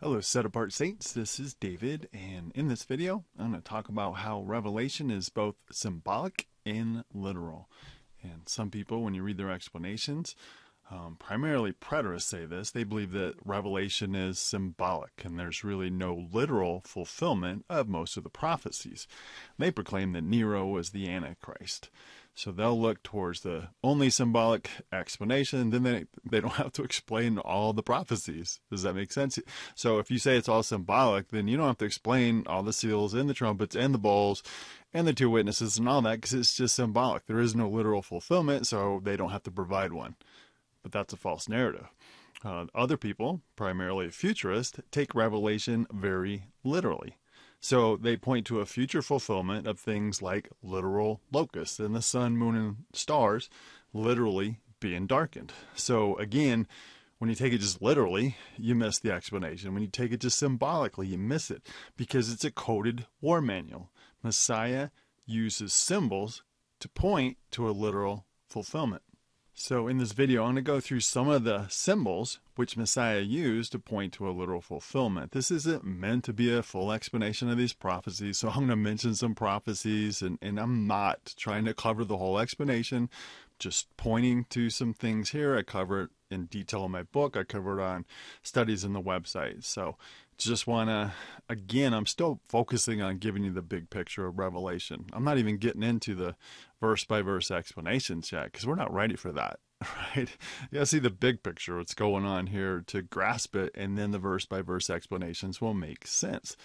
Hello Set Apart Saints, this is David and in this video I'm going to talk about how Revelation is both symbolic and literal. And some people when you read their explanations, um, primarily preterists say this, they believe that Revelation is symbolic and there's really no literal fulfillment of most of the prophecies. They proclaim that Nero was the Antichrist. So they'll look towards the only symbolic explanation. Then they, they don't have to explain all the prophecies. Does that make sense? So if you say it's all symbolic, then you don't have to explain all the seals and the trumpets and the bowls and the two witnesses and all that because it's just symbolic. There is no literal fulfillment, so they don't have to provide one. But that's a false narrative. Uh, other people, primarily futurists, take Revelation very literally. So they point to a future fulfillment of things like literal locusts and the sun, moon, and stars literally being darkened. So again, when you take it just literally, you miss the explanation. When you take it just symbolically, you miss it because it's a coded war manual. Messiah uses symbols to point to a literal fulfillment. So in this video, I'm going to go through some of the symbols which Messiah used to point to a literal fulfillment. This isn't meant to be a full explanation of these prophecies, so I'm going to mention some prophecies, and, and I'm not trying to cover the whole explanation, just pointing to some things here. I cover it in detail in my book. I cover it on studies in the website. So just want to, again, I'm still focusing on giving you the big picture of Revelation. I'm not even getting into the verse by verse explanations yet because we're not ready for that right? You gotta see the big picture, what's going on here to grasp it, and then the verse by verse explanations will make sense.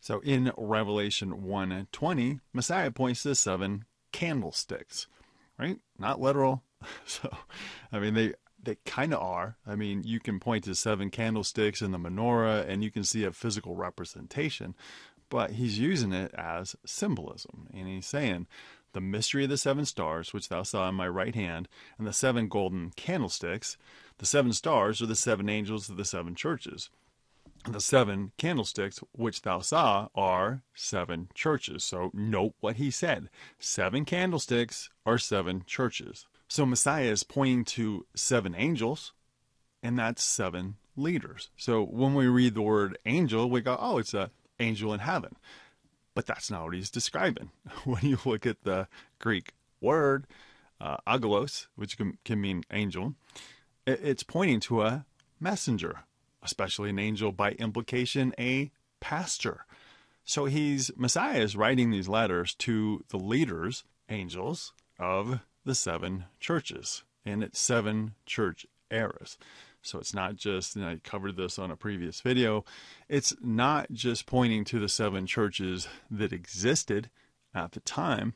So in Revelation 120, Messiah points to seven candlesticks, right? Not literal. So I mean they they kind of are. I mean, you can point to seven candlesticks in the menorah and you can see a physical representation, but he's using it as symbolism. And he's saying the mystery of the seven stars, which thou saw in my right hand, and the seven golden candlesticks. The seven stars are the seven angels of the seven churches. The seven candlesticks which thou saw are seven churches. So note what he said seven candlesticks are seven churches. So Messiah is pointing to seven angels, and that's seven leaders. So when we read the word angel, we go, oh, it's an angel in heaven. But that's not what he's describing. When you look at the Greek word, uh, agelos, which can, can mean angel, it, it's pointing to a messenger, especially an angel by implication, a pastor. So he's Messiah is writing these letters to the leaders, angels of the seven churches, and it's seven church eras. So it's not just, and I covered this on a previous video, it's not just pointing to the seven churches that existed at the time,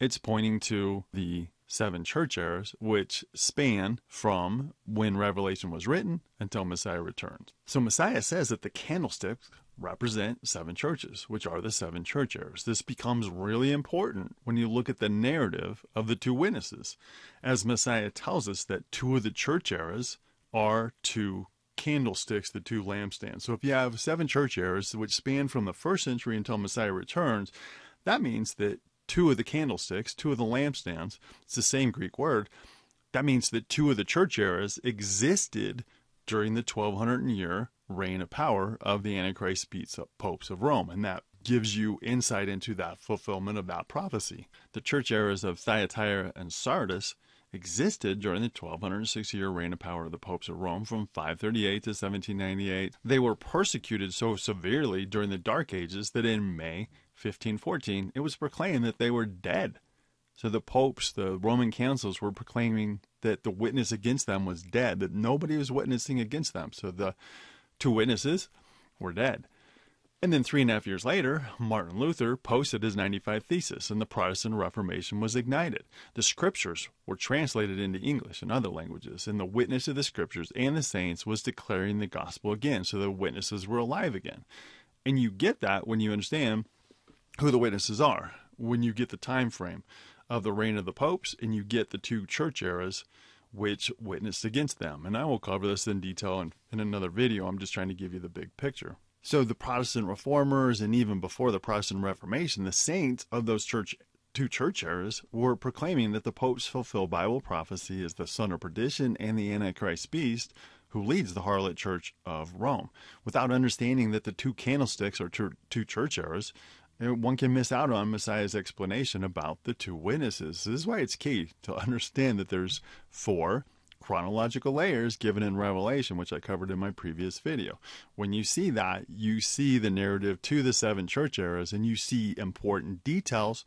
it's pointing to the seven church eras, which span from when Revelation was written until Messiah returns. So Messiah says that the candlesticks represent seven churches, which are the seven church eras. This becomes really important when you look at the narrative of the two witnesses, as Messiah tells us that two of the church eras are two candlesticks, the two lampstands. So if you have seven church eras which span from the first century until Messiah returns, that means that two of the candlesticks, two of the lampstands, it's the same Greek word, that means that two of the church eras existed during the 1200 year reign of power of the Antichrist popes of Rome. And that gives you insight into that fulfillment of that prophecy. The church eras of Thyatira and Sardis existed during the 1260 year reign of power of the popes of Rome from 538 to 1798. They were persecuted so severely during the Dark Ages that in May 1514 it was proclaimed that they were dead. So the popes, the Roman councils were proclaiming that the witness against them was dead, that nobody was witnessing against them. So the two witnesses were dead. And then three and a half years later, Martin Luther posted his 95 Thesis, and the Protestant Reformation was ignited. The scriptures were translated into English and other languages, and the witness of the scriptures and the saints was declaring the gospel again, so the witnesses were alive again. And you get that when you understand who the witnesses are, when you get the time frame of the reign of the popes, and you get the two church eras which witnessed against them. And I will cover this in detail in, in another video. I'm just trying to give you the big picture. So the Protestant reformers, and even before the Protestant Reformation, the saints of those church two church eras were proclaiming that the popes fulfill Bible prophecy as the son of perdition and the Antichrist beast who leads the harlot church of Rome. Without understanding that the two candlesticks are two church eras, eh, one can miss out on Messiah's explanation about the two witnesses. This is why it's key to understand that there's four chronological layers given in Revelation, which I covered in my previous video. When you see that, you see the narrative to the seven church eras and you see important details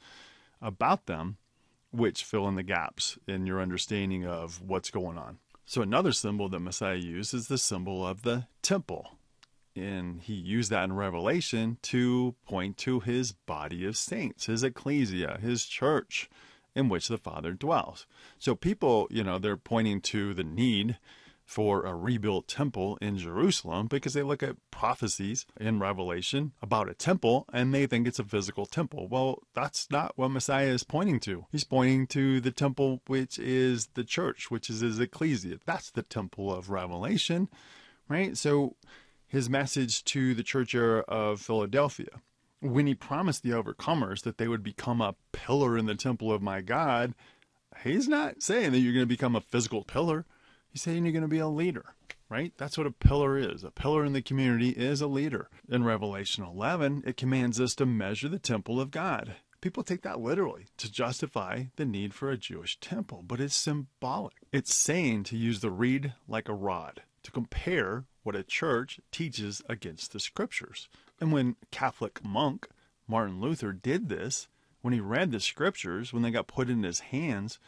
about them, which fill in the gaps in your understanding of what's going on. So, another symbol that Messiah used is the symbol of the temple. And he used that in Revelation to point to his body of saints, his ecclesia, his church in which the Father dwells. So people, you know, they're pointing to the need for a rebuilt temple in Jerusalem because they look at prophecies in Revelation about a temple and they think it's a physical temple. Well, that's not what Messiah is pointing to. He's pointing to the temple which is the church, which is his ecclesia. That's the temple of Revelation, right? So his message to the church era of Philadelphia when he promised the overcomers that they would become a pillar in the temple of my God, he's not saying that you're going to become a physical pillar. He's saying you're going to be a leader, right? That's what a pillar is. A pillar in the community is a leader. In Revelation 11, it commands us to measure the temple of God. People take that literally to justify the need for a Jewish temple, but it's symbolic. It's saying to use the reed like a rod, to compare what a church teaches against the scriptures. And when Catholic monk Martin Luther did this, when he read the scriptures, when they got put in his hands,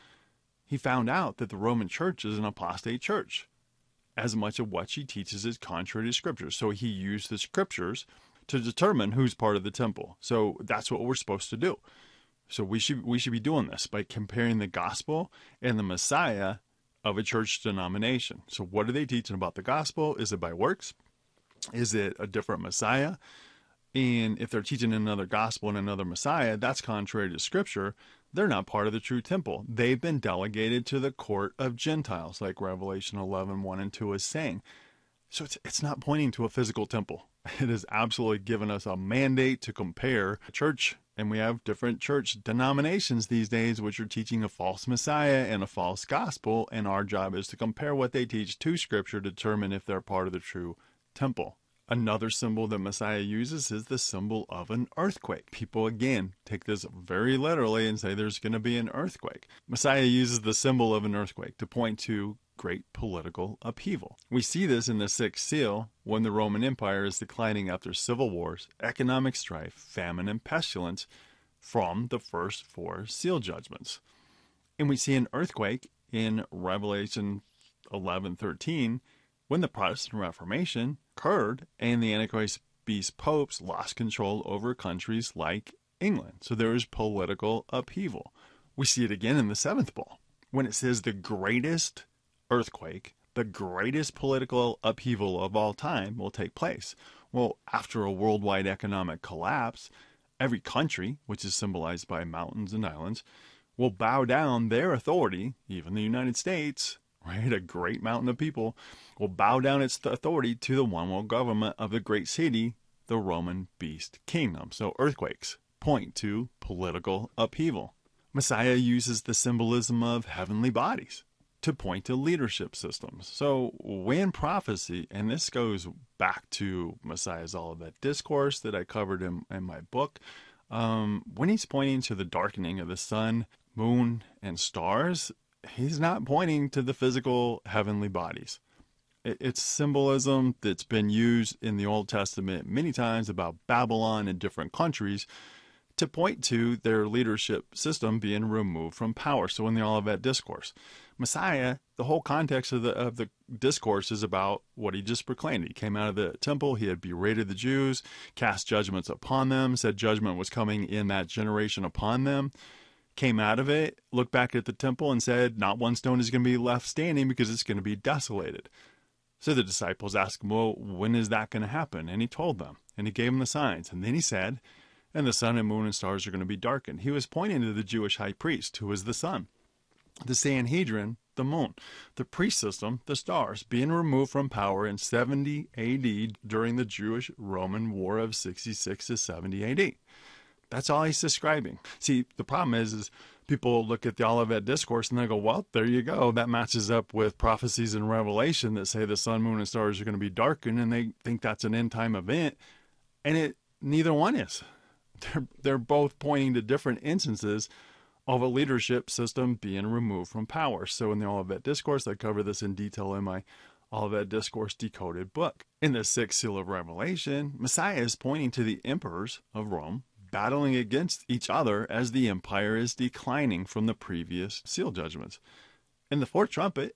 he found out that the Roman church is an apostate church. As much of what she teaches is contrary to scripture. So he used the scriptures to determine who's part of the temple. So that's what we're supposed to do. So we should we should be doing this by comparing the gospel and the Messiah of a church denomination. So what are they teaching about the gospel? Is it by works? Is it a different Messiah? And if they're teaching another gospel and another Messiah, that's contrary to scripture. They're not part of the true temple. They've been delegated to the court of Gentiles, like Revelation 11, 1 and 2 is saying. So it's, it's not pointing to a physical temple. It has absolutely given us a mandate to compare church, and we have different church denominations these days which are teaching a false Messiah and a false gospel, and our job is to compare what they teach to Scripture, determine if they're part of the true temple. Another symbol that Messiah uses is the symbol of an earthquake. People again take this very literally and say there's going to be an earthquake. Messiah uses the symbol of an earthquake to point to great political upheaval. We see this in the sixth seal when the Roman Empire is declining after civil wars, economic strife, famine, and pestilence from the first four seal judgments. And we see an earthquake in Revelation 11 13 when the Protestant Reformation occurred and the Antichrist beast popes lost control over countries like England. So there is political upheaval. We see it again in the seventh bowl when it says the greatest earthquake, the greatest political upheaval of all time will take place. Well, after a worldwide economic collapse, every country, which is symbolized by mountains and islands, will bow down their authority, even the United States, right? A great mountain of people will bow down its authority to the one world government of the great city, the Roman beast kingdom. So earthquakes point to political upheaval. Messiah uses the symbolism of heavenly bodies to point to leadership systems. So when prophecy, and this goes back to Messiah's all of that discourse that I covered in, in my book, um, when he's pointing to the darkening of the sun, moon, and stars, he's not pointing to the physical heavenly bodies. It's symbolism that's been used in the Old Testament many times about Babylon and different countries to point to their leadership system being removed from power. So in the Olivet Discourse, Messiah, the whole context of the of the discourse is about what he just proclaimed. He came out of the temple, he had berated the Jews, cast judgments upon them, said judgment was coming in that generation upon them came out of it, looked back at the temple, and said, Not one stone is going to be left standing because it's going to be desolated. So the disciples asked him, Well, when is that going to happen? And he told them, and he gave them the signs. And then he said, And the sun and moon and stars are going to be darkened. He was pointing to the Jewish high priest, who was the sun, the Sanhedrin, the moon, the priest system, the stars, being removed from power in 70 AD during the Jewish Roman War of 66 to 70 AD. That's all he's describing. See, the problem is, is people look at the Olivet Discourse and they go, well, there you go. That matches up with prophecies in Revelation that say the sun, moon, and stars are going to be darkened, and they think that's an end time event. And it neither one is. They're, they're both pointing to different instances of a leadership system being removed from power. So in the Olivet Discourse, I cover this in detail in my Olivet Discourse Decoded book. In the sixth seal of Revelation, Messiah is pointing to the emperors of Rome battling against each other as the empire is declining from the previous seal judgments. In the fourth trumpet,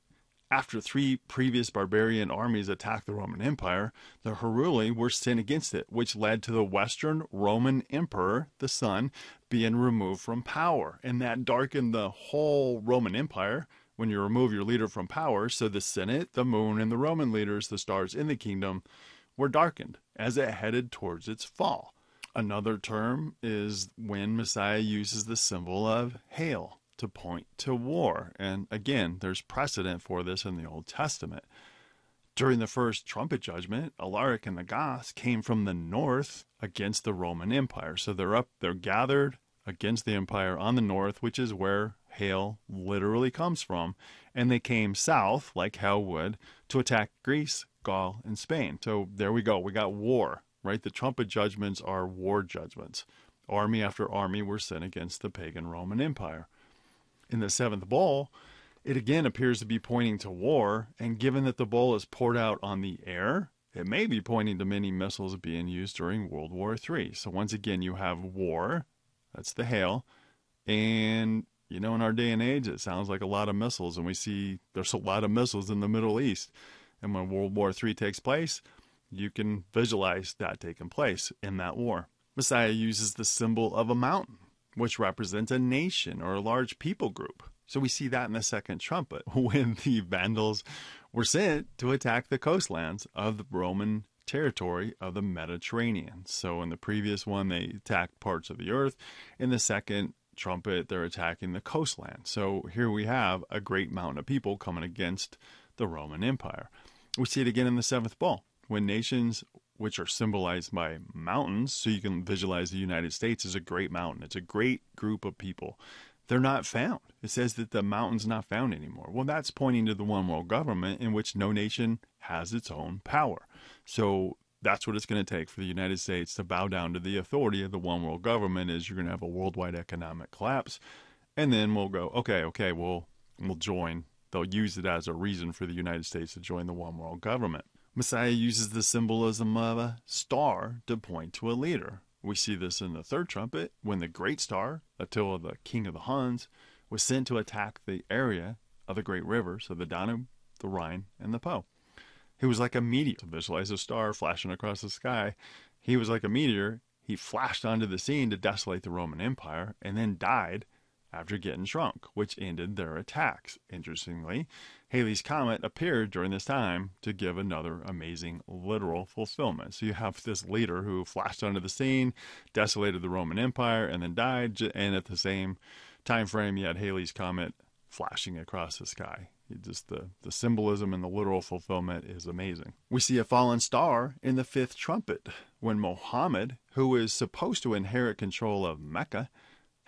after three previous barbarian armies attacked the Roman Empire, the Heruli were sent against it, which led to the Western Roman Emperor, the Sun, being removed from power. And that darkened the whole Roman Empire when you remove your leader from power. So the Senate, the moon, and the Roman leaders, the stars in the kingdom, were darkened as it headed towards its fall. Another term is when Messiah uses the symbol of hail to point to war. And again, there's precedent for this in the Old Testament. During the first trumpet judgment, Alaric and the Goths came from the north against the Roman Empire. So they're up, they're gathered against the empire on the north, which is where hail literally comes from. And they came south, like hell would, to attack Greece, Gaul, and Spain. So there we go. We got war right? The trumpet judgments are war judgments. Army after army were sent against the pagan Roman Empire. In the seventh bowl, it again appears to be pointing to war, and given that the bowl is poured out on the air, it may be pointing to many missiles being used during World War III. So, once again, you have war, that's the hail, and you know, in our day and age, it sounds like a lot of missiles, and we see there's a lot of missiles in the Middle East. And when World War III takes place, you can visualize that taking place in that war. Messiah uses the symbol of a mountain, which represents a nation or a large people group. So we see that in the second trumpet when the Vandals were sent to attack the coastlands of the Roman territory of the Mediterranean. So in the previous one, they attacked parts of the earth. In the second trumpet, they're attacking the coastland. So here we have a great mountain of people coming against the Roman Empire. We see it again in the seventh ball when nations which are symbolized by mountains, so you can visualize the United States is a great mountain. It's a great group of people. They're not found. It says that the mountain's not found anymore. Well, that's pointing to the one world government in which no nation has its own power. So that's what it's going to take for the United States to bow down to the authority of the one world government is you're going to have a worldwide economic collapse. And then we'll go, okay, okay, we'll, we'll join. They'll use it as a reason for the United States to join the one world government. Messiah uses the symbolism of a star to point to a leader. We see this in the third trumpet when the great star, Attila the king of the Huns, was sent to attack the area of the great rivers of the Danube, the Rhine, and the Po. He was like a meteor. To visualize a star flashing across the sky, he was like a meteor. He flashed onto the scene to desolate the Roman Empire and then died after getting shrunk, which ended their attacks. Interestingly, Halley's Comet appeared during this time to give another amazing literal fulfillment. So you have this leader who flashed onto the scene, desolated the Roman Empire, and then died. And at the same time frame, you had Halley's Comet flashing across the sky. It just the, the symbolism and the literal fulfillment is amazing. We see a fallen star in the fifth trumpet when Mohammed, who is supposed to inherit control of Mecca,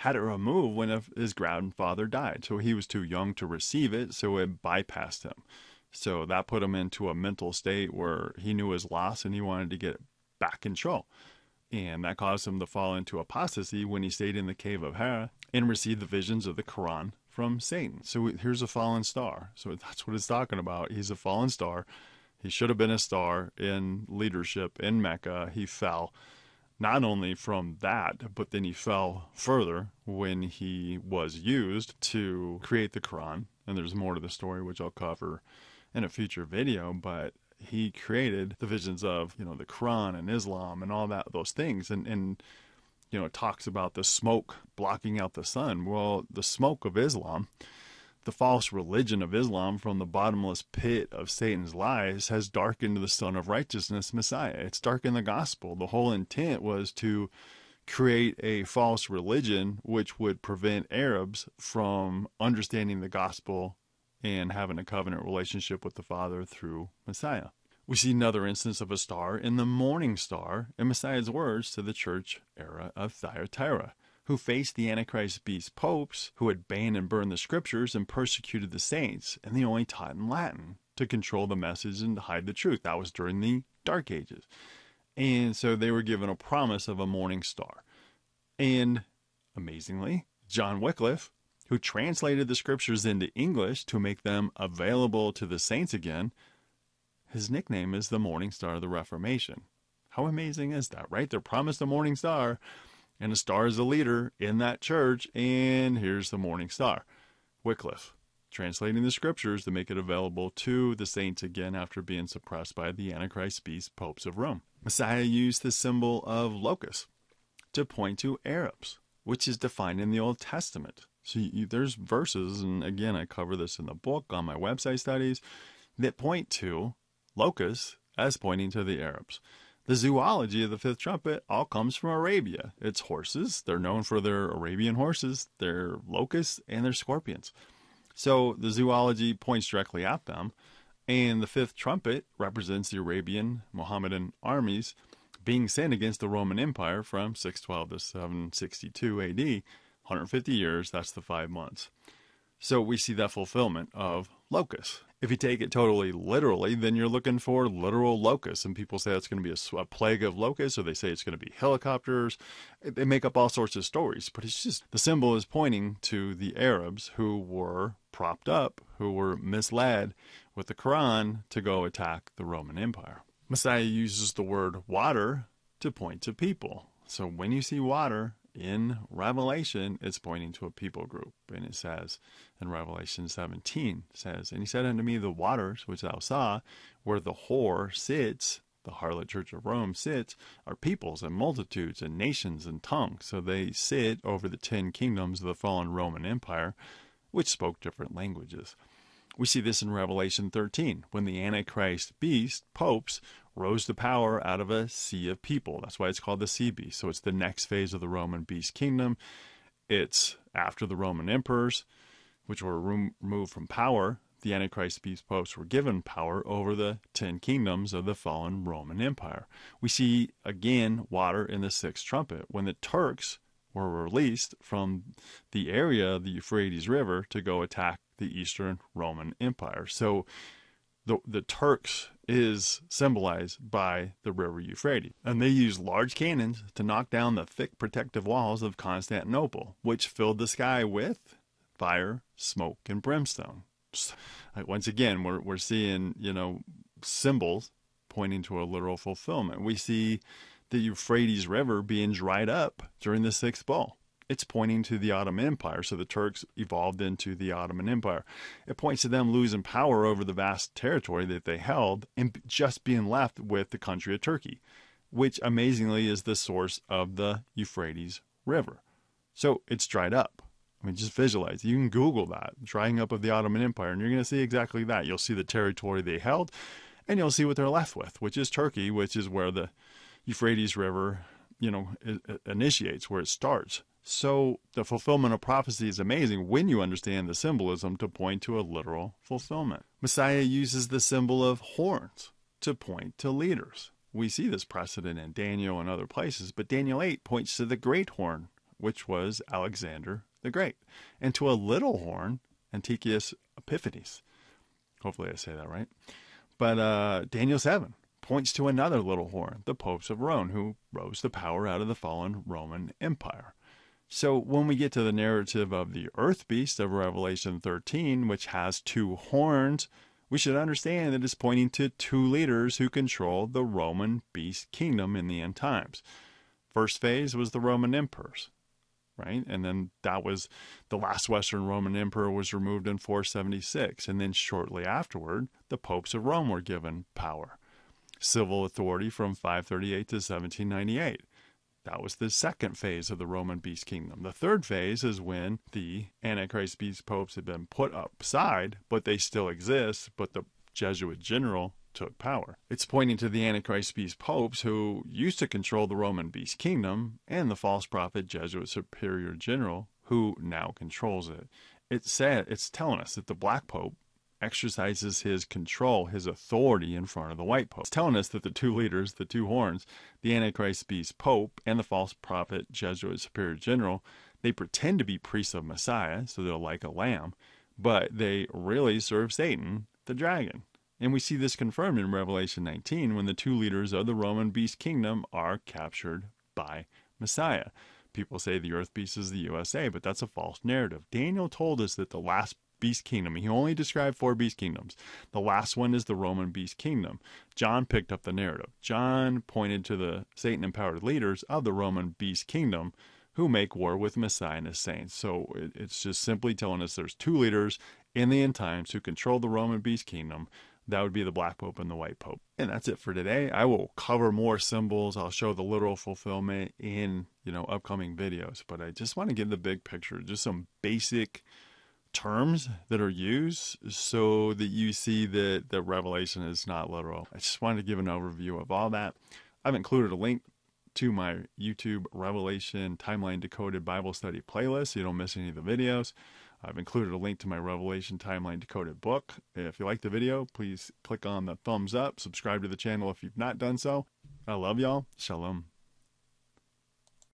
had it removed when his grandfather died. So he was too young to receive it, so it bypassed him. So that put him into a mental state where he knew his loss and he wanted to get back control. And that caused him to fall into apostasy when he stayed in the cave of Hera and received the visions of the Quran from Satan. So here's a fallen star. So that's what it's talking about. He's a fallen star. He should have been a star in leadership in Mecca. He fell not only from that, but then he fell further when he was used to create the Quran. And there's more to the story, which I'll cover in a future video, but he created the visions of, you know, the Quran and Islam and all that, those things. And, and, you know, talks about the smoke blocking out the sun. Well, the smoke of Islam the false religion of Islam from the bottomless pit of Satan's lies has darkened the Son of Righteousness, Messiah. It's darkened the gospel. The whole intent was to create a false religion which would prevent Arabs from understanding the gospel and having a covenant relationship with the Father through Messiah. We see another instance of a star in the morning star in Messiah's words to the church era of Thyatira who faced the Antichrist beast popes, who had banned and burned the scriptures and persecuted the saints, and they only taught in Latin to control the message and to hide the truth. That was during the Dark Ages. And so they were given a promise of a morning star. And amazingly, John Wycliffe, who translated the scriptures into English to make them available to the saints again, his nickname is the Morning Star of the Reformation. How amazing is that, right? They're promised a morning star, and a star is the leader in that church. And here's the morning star, Wycliffe, translating the scriptures to make it available to the saints again after being suppressed by the Antichrist beast popes of Rome. Messiah used the symbol of locusts to point to Arabs, which is defined in the Old Testament. So you, there's verses, and again, I cover this in the book on my website studies, that point to locusts as pointing to the Arabs. The zoology of the fifth trumpet all comes from Arabia. It's horses. They're known for their Arabian horses, their locusts, and their scorpions. So the zoology points directly at them. And the fifth trumpet represents the Arabian Mohammedan armies being sent against the Roman Empire from 612 to 762 AD, 150 years, that's the five months. So we see that fulfillment of locusts if you take it totally literally, then you're looking for literal locusts. And people say that's going to be a, a, plague of locusts, or they say it's going to be helicopters. They make up all sorts of stories, but it's just the symbol is pointing to the Arabs who were propped up, who were misled with the Quran to go attack the Roman Empire. Messiah uses the word water to point to people. So when you see water, in Revelation, it's pointing to a people group. And it says in Revelation 17, says, And he said unto me, The waters which thou saw, where the whore sits, the harlot church of Rome sits, are peoples and multitudes and nations and tongues. So they sit over the ten kingdoms of the fallen Roman Empire, which spoke different languages. We see this in Revelation 13, when the Antichrist beast, popes, rose to power out of a sea of people. That's why it's called the sea beast. So it's the next phase of the Roman beast kingdom. It's after the Roman emperors, which were removed from power. The Antichrist beast popes were given power over the ten kingdoms of the fallen Roman Empire. We see again water in the sixth trumpet. When the Turks were released from the area of the Euphrates River to go attack the Eastern Roman Empire. So the, the Turks is symbolized by the river Euphrates. And they used large cannons to knock down the thick protective walls of Constantinople, which filled the sky with fire, smoke, and brimstone. Once again, we're, we're seeing, you know, symbols pointing to a literal fulfillment. We see the Euphrates River being dried up during the sixth ball it's pointing to the Ottoman Empire. So the Turks evolved into the Ottoman Empire. It points to them losing power over the vast territory that they held and just being left with the country of Turkey, which amazingly is the source of the Euphrates River. So it's dried up. I mean, just visualize. You can Google that drying up of the Ottoman Empire, and you're going to see exactly that. You'll see the territory they held, and you'll see what they're left with, which is Turkey, which is where the Euphrates River, you know, initiates, where it starts. So the fulfillment of prophecy is amazing when you understand the symbolism to point to a literal fulfillment. Messiah uses the symbol of horns to point to leaders. We see this precedent in Daniel and other places, but Daniel 8 points to the great horn, which was Alexander the Great, and to a little horn, Antiochus Epiphanes. Hopefully I say that right. But uh, Daniel 7 points to another little horn, the popes of Rome, who rose to power out of the fallen Roman Empire. So when we get to the narrative of the earth beast of Revelation 13, which has two horns, we should understand that it's pointing to two leaders who control the Roman beast kingdom in the end times. First phase was the Roman emperors, right? And then that was the last Western Roman emperor was removed in 476. And then shortly afterward, the popes of Rome were given power, civil authority from 538 to 1798. That was the second phase of the Roman beast kingdom. The third phase is when the Antichrist beast popes had been put upside, but they still exist, but the Jesuit general took power. It's pointing to the Antichrist beast popes who used to control the Roman beast kingdom and the false prophet Jesuit superior general who now controls it. it's telling us that the black pope exercises his control, his authority in front of the white pope. It's telling us that the two leaders, the two horns, the Antichrist beast pope and the false prophet, Jesuit superior general, they pretend to be priests of Messiah, so they're like a lamb, but they really serve Satan, the dragon. And we see this confirmed in Revelation 19 when the two leaders of the Roman beast kingdom are captured by Messiah people say the earth beast is the USA, but that's a false narrative. Daniel told us that the last beast kingdom. He only described four beast kingdoms. The last one is the Roman beast kingdom. John picked up the narrative. John pointed to the Satan empowered leaders of the Roman beast kingdom who make war with Messiah and his saints. So it's just simply telling us there's two leaders in the end times who control the Roman beast kingdom. That would be the black pope and the white pope. And that's it for today. I will cover more symbols. I'll show the literal fulfillment in, you know, upcoming videos, but I just want to give the big picture, just some basic terms that are used so that you see that the revelation is not literal. I just wanted to give an overview of all that. I've included a link to my YouTube Revelation Timeline Decoded Bible Study playlist so you don't miss any of the videos. I've included a link to my Revelation Timeline Decoded book. If you like the video, please click on the thumbs up, subscribe to the channel if you've not done so. I love y'all. Shalom.